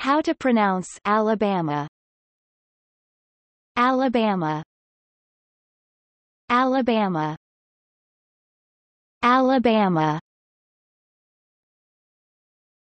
How to pronounce Alabama Alabama Alabama Alabama